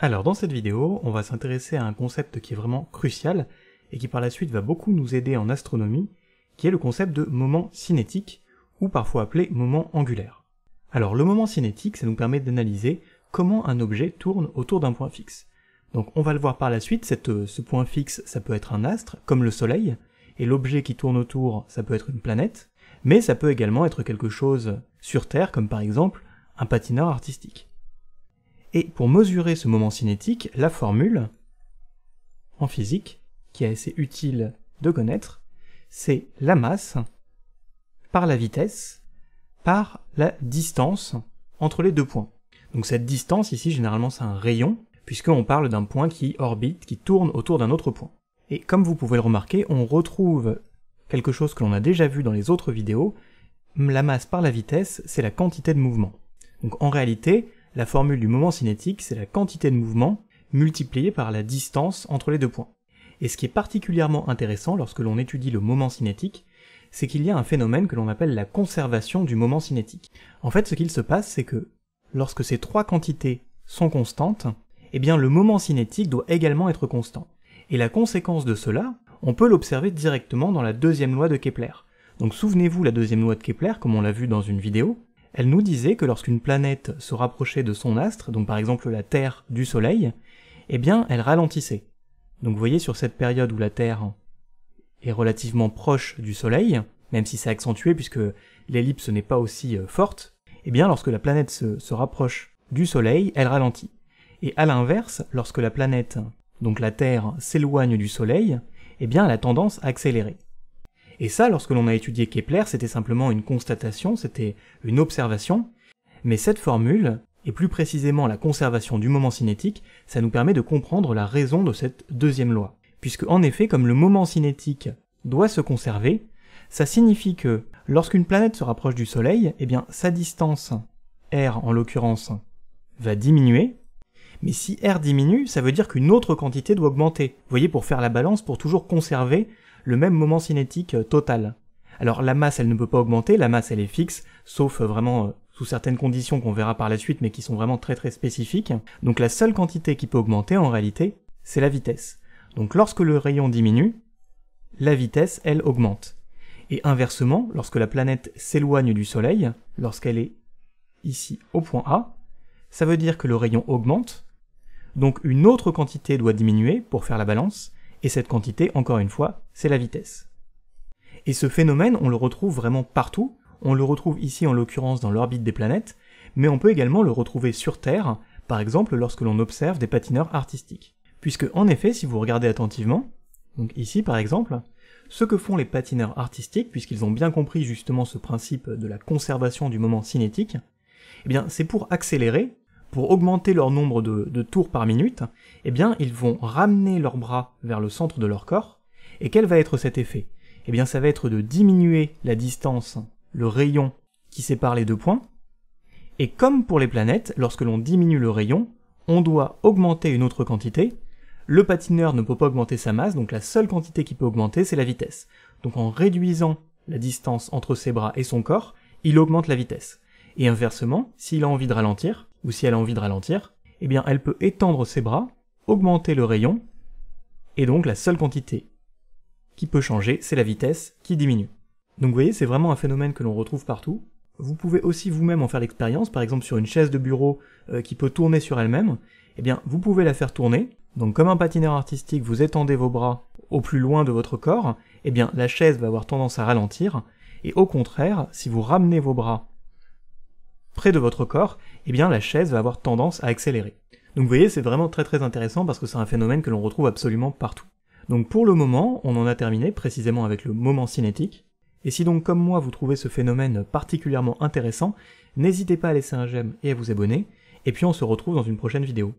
Alors dans cette vidéo, on va s'intéresser à un concept qui est vraiment crucial et qui par la suite va beaucoup nous aider en astronomie, qui est le concept de moment cinétique, ou parfois appelé moment angulaire. Alors le moment cinétique, ça nous permet d'analyser comment un objet tourne autour d'un point fixe. Donc on va le voir par la suite, euh, ce point fixe, ça peut être un astre, comme le Soleil, et l'objet qui tourne autour, ça peut être une planète, mais ça peut également être quelque chose sur Terre, comme par exemple un patineur artistique. Et pour mesurer ce moment cinétique, la formule en physique, qui est assez utile de connaître, c'est la masse par la vitesse par la distance entre les deux points. Donc cette distance ici, généralement c'est un rayon, puisqu'on parle d'un point qui orbite, qui tourne autour d'un autre point. Et comme vous pouvez le remarquer, on retrouve quelque chose que l'on a déjà vu dans les autres vidéos, la masse par la vitesse, c'est la quantité de mouvement. Donc en réalité, la formule du moment cinétique, c'est la quantité de mouvement multipliée par la distance entre les deux points. Et ce qui est particulièrement intéressant lorsque l'on étudie le moment cinétique, c'est qu'il y a un phénomène que l'on appelle la conservation du moment cinétique. En fait, ce qu'il se passe, c'est que lorsque ces trois quantités sont constantes, eh bien le moment cinétique doit également être constant. Et la conséquence de cela, on peut l'observer directement dans la deuxième loi de Kepler. Donc souvenez-vous la deuxième loi de Kepler, comme on l'a vu dans une vidéo, elle nous disait que lorsqu'une planète se rapprochait de son astre, donc par exemple la Terre du Soleil, eh bien elle ralentissait. Donc vous voyez sur cette période où la Terre est relativement proche du Soleil, même si c'est accentué puisque l'ellipse n'est pas aussi euh, forte, eh bien lorsque la planète se, rapproche du Soleil, elle ralentit. Et à l'inverse, lorsque la planète, donc la Terre, s'éloigne du Soleil, eh bien elle a tendance à accélérer. Et ça, lorsque l'on a étudié Kepler, c'était simplement une constatation, c'était une observation. Mais cette formule, et plus précisément la conservation du moment cinétique, ça nous permet de comprendre la raison de cette deuxième loi. Puisque en effet, comme le moment cinétique doit se conserver, ça signifie que lorsqu'une planète se rapproche du Soleil, eh bien sa distance, R en l'occurrence, va diminuer, mais si R diminue, ça veut dire qu'une autre quantité doit augmenter. Vous voyez, pour faire la balance, pour toujours conserver le même moment cinétique euh, total. Alors la masse, elle ne peut pas augmenter, la masse, elle est fixe, sauf euh, vraiment euh, sous certaines conditions qu'on verra par la suite, mais qui sont vraiment très très spécifiques. Donc la seule quantité qui peut augmenter, en réalité, c'est la vitesse. Donc lorsque le rayon diminue, la vitesse, elle, augmente. Et inversement, lorsque la planète s'éloigne du Soleil, lorsqu'elle est ici au point A, ça veut dire que le rayon augmente, donc une autre quantité doit diminuer pour faire la balance, et cette quantité, encore une fois, c'est la vitesse. Et ce phénomène, on le retrouve vraiment partout. On le retrouve ici en l'occurrence dans l'orbite des planètes, mais on peut également le retrouver sur Terre, par exemple lorsque l'on observe des patineurs artistiques. Puisque en effet, si vous regardez attentivement, donc ici par exemple, ce que font les patineurs artistiques, puisqu'ils ont bien compris justement ce principe de la conservation du moment cinétique, eh bien c'est pour accélérer, pour augmenter leur nombre de, tours par minute, eh bien, ils vont ramener leurs bras vers le centre de leur corps. Et quel va être cet effet Eh bien, ça va être de diminuer la distance, le rayon qui sépare les deux points. Et comme pour les planètes, lorsque l'on diminue le rayon, on doit augmenter une autre quantité. Le patineur ne peut pas augmenter sa masse, donc la seule quantité qui peut augmenter, c'est la vitesse. Donc en réduisant la distance entre ses bras et son corps, il augmente la vitesse. Et inversement, s'il a envie de ralentir, ou si elle a envie de ralentir, eh bien elle peut étendre ses bras, augmenter le rayon, et donc la seule quantité qui peut changer, c'est la vitesse qui diminue. Donc vous voyez, c'est vraiment un phénomène que l'on retrouve partout. Vous pouvez aussi vous-même en faire l'expérience, par exemple sur une chaise de bureau euh, qui peut tourner sur elle-même, eh bien vous pouvez la faire tourner. Donc comme un patineur artistique, vous étendez vos bras au plus loin de votre corps, eh bien la chaise va avoir tendance à ralentir, et au contraire, si vous ramenez vos bras près de votre corps, eh bien la chaise va avoir tendance à accélérer. Donc vous voyez, c'est vraiment très très intéressant parce que c'est un phénomène que l'on retrouve absolument partout. Donc pour le moment, on en a terminé précisément avec le moment cinétique. Et si donc comme moi vous trouvez ce phénomène particulièrement intéressant, n'hésitez pas à laisser un j'aime et à vous abonner, et puis on se retrouve dans une prochaine vidéo.